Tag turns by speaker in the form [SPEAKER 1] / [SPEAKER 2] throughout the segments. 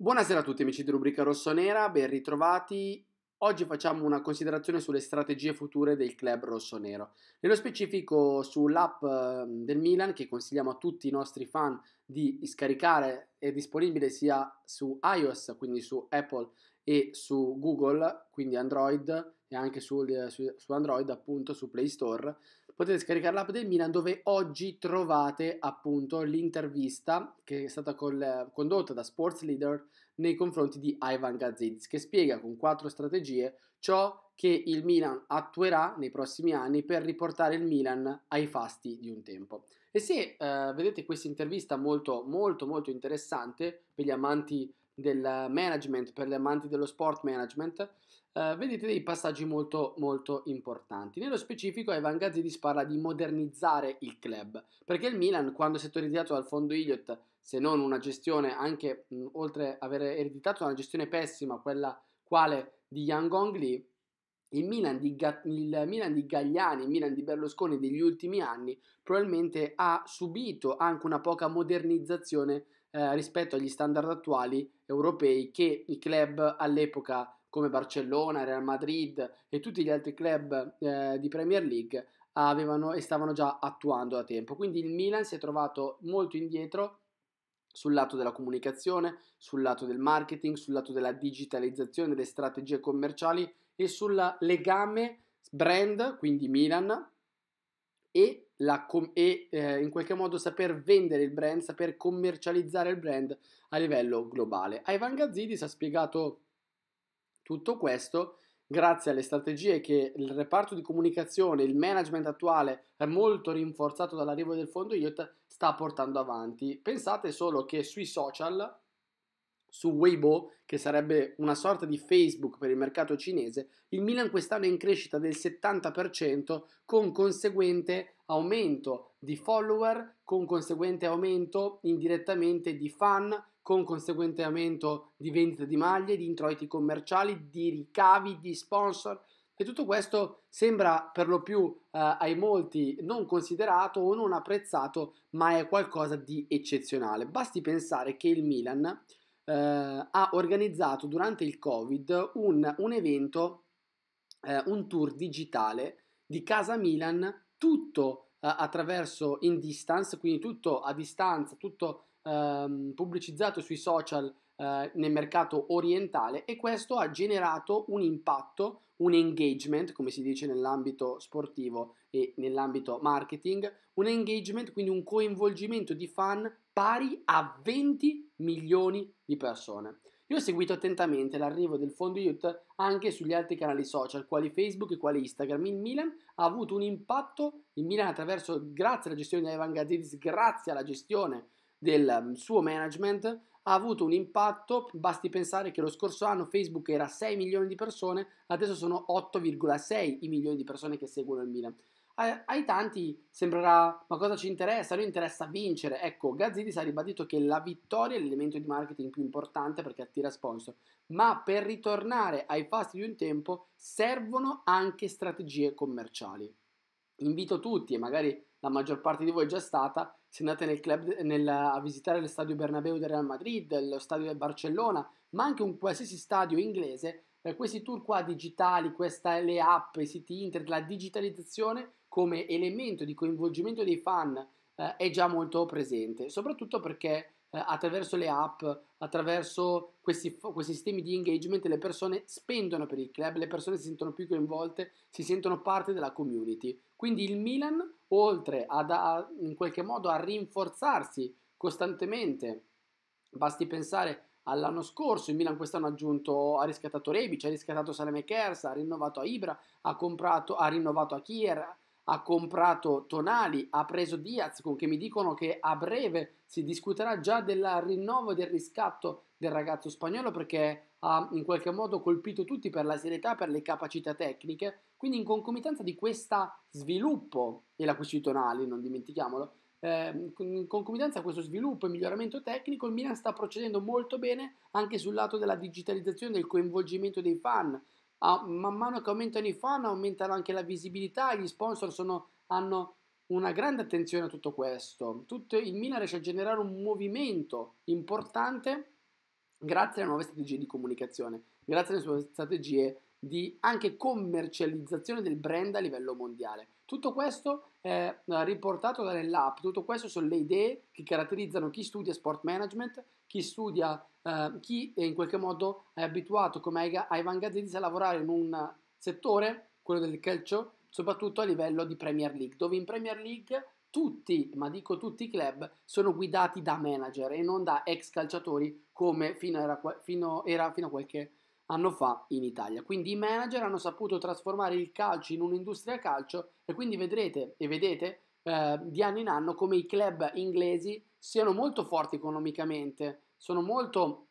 [SPEAKER 1] Buonasera a tutti amici di Rubrica Rossonera, ben ritrovati. Oggi facciamo una considerazione sulle strategie future del club rossonero. Nello specifico sull'app ehm, del Milan che consigliamo a tutti i nostri fan di scaricare, è disponibile sia su iOS, quindi su Apple e su Google, quindi Android e anche su, eh, su, su Android appunto su Play Store potete scaricare l'app del Milan dove oggi trovate appunto l'intervista che è stata col, condotta da Sports Leader nei confronti di Ivan Gazzidis che spiega con quattro strategie ciò che il Milan attuerà nei prossimi anni per riportare il Milan ai fasti di un tempo. E se eh, vedete questa intervista molto molto molto interessante per gli amanti del management, per gli amanti dello sport management, eh, vedete dei passaggi molto, molto importanti. Nello specifico Evan Gazzidis parla di modernizzare il club, perché il Milan, quando si è settorizzato dal fondo Iliot, se non una gestione anche, mh, oltre ad aver ereditato una gestione pessima, quella quale di Yang Gongli, il Milan, di, Ga- il Milan di Gagliani, il Milan di Berlusconi degli ultimi anni probabilmente ha subito anche una poca modernizzazione eh, rispetto agli standard attuali europei che i club all'epoca come Barcellona, Real Madrid e tutti gli altri club eh, di Premier League avevano e stavano già attuando da tempo. Quindi il Milan si è trovato molto indietro sul lato della comunicazione, sul lato del marketing, sul lato della digitalizzazione delle strategie commerciali e sul legame brand, quindi Milan, e, com- e eh, in qualche modo saper vendere il brand, saper commercializzare il brand a livello globale. A Ivan Gazzidis ha spiegato tutto questo grazie alle strategie che il reparto di comunicazione, il management attuale è molto rinforzato dall'arrivo del fondo IOT, sta portando avanti. Pensate solo che sui social, su Weibo, che sarebbe una sorta di Facebook per il mercato cinese, il Milan quest'anno è in crescita del 70% con conseguente aumento di follower con conseguente aumento indirettamente di fan con conseguente aumento di vendita di maglie, di introiti commerciali, di ricavi, di sponsor e tutto questo sembra per lo più eh, ai molti non considerato o non apprezzato, ma è qualcosa di eccezionale. Basti pensare che il Milan eh, ha organizzato durante il Covid un, un evento, eh, un tour digitale di Casa Milan, tutto eh, attraverso in distance, quindi tutto a distanza, tutto ehm, pubblicizzato sui social eh, nel mercato orientale e questo ha generato un impatto, un engagement, come si dice nell'ambito sportivo e nell'ambito marketing, un engagement, quindi un coinvolgimento di fan pari a 20 milioni di persone. Io ho seguito attentamente l'arrivo del fondo youth anche sugli altri canali social, quali Facebook e quali Instagram. Il Milan ha avuto un impatto, in Milan attraverso, grazie alla gestione di Evan Gazzidis, grazie alla gestione del mm, suo management, ha avuto un impatto, basti pensare che lo scorso anno Facebook era 6 milioni di persone, adesso sono 8,6 i milioni di persone che seguono il Milan ai tanti sembrerà ma cosa ci interessa? A noi interessa vincere. Ecco, Gazzidis ha ribadito che la vittoria è l'elemento di marketing più importante perché attira sponsor, ma per ritornare ai fasti di un tempo servono anche strategie commerciali. Invito tutti e magari la maggior parte di voi è già stata, se andate nel club, nel, a visitare lo stadio Bernabeu del Real Madrid, lo stadio del Barcellona, ma anche un qualsiasi stadio inglese, eh, questi tour qua digitali, questa, le app, i siti internet, la digitalizzazione come elemento di coinvolgimento dei fan eh, è già molto presente, soprattutto perché eh, attraverso le app, attraverso questi, questi, sistemi di engagement le persone spendono per il club, le persone si sentono più coinvolte, si sentono parte della community. Quindi il Milan, oltre ad, a, in qualche modo a rinforzarsi costantemente, basti pensare all'anno scorso. Il Milan quest'anno ha aggiunto, ha riscattato Rebic, ha riscattato Salemekers, ha rinnovato a Ibra, ha, comprato, ha rinnovato a Kier, ha comprato Tonali, ha preso Diaz, con che mi dicono che a breve si discuterà già del rinnovo e del riscatto del ragazzo spagnolo perché ha in qualche modo colpito tutti per la serietà, per le capacità tecniche, quindi in concomitanza di questo sviluppo, e l'acquisto di Tonali, non dimentichiamolo, in ehm, concomitanza a questo sviluppo e miglioramento tecnico, il Milan sta procedendo molto bene anche sul lato della digitalizzazione, del coinvolgimento dei fan. Ah, man mano che aumentano i fan, aumentano anche la visibilità, gli sponsor sono, hanno una grande attenzione a tutto questo. Tutto, il Milan riesce a generare un movimento importante grazie alle nuove strategie di comunicazione, grazie alle sue strategie di anche commercializzazione del brand a livello mondiale. Tutto questo è eh, riportato nell'app, tutto questo sono le idee che caratterizzano chi studia sport management, chi studia, eh, chi in qualche modo è abituato come Ivan Gazzetti a lavorare in un settore, quello del calcio, soprattutto a livello di Premier League, dove in Premier League tutti, ma dico tutti i club, sono guidati da manager e non da ex calciatori come fino, era, fino, era fino a qualche anno anno fa in Italia. Quindi i manager hanno saputo trasformare il calcio in un'industria calcio e quindi vedrete e vedete eh, di anno in anno come i club inglesi siano molto forti economicamente, sono molto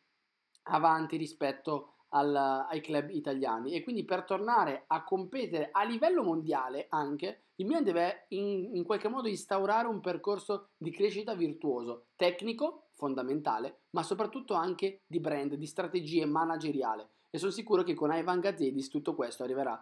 [SPEAKER 1] avanti rispetto al, ai club italiani e quindi per tornare a competere a livello mondiale anche il Milan deve in, in qualche modo instaurare un percorso di crescita virtuoso, tecnico, fondamentale, ma soprattutto anche di brand, di strategie manageriale e sono sicuro che con Ivan Gazidis tutto questo arriverà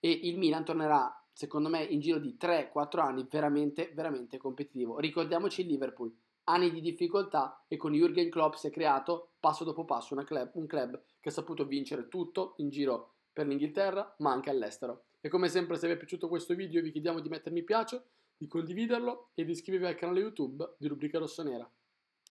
[SPEAKER 1] e il Milan tornerà secondo me in giro di 3-4 anni veramente veramente competitivo ricordiamoci il Liverpool anni di difficoltà e con Jürgen Klopp si è creato passo dopo passo club, un club che ha saputo vincere tutto in giro per l'Inghilterra ma anche all'estero e come sempre se vi è piaciuto questo video vi chiediamo di mettermi mi piace di condividerlo e di iscrivervi al canale YouTube di Rubrica Rossonera.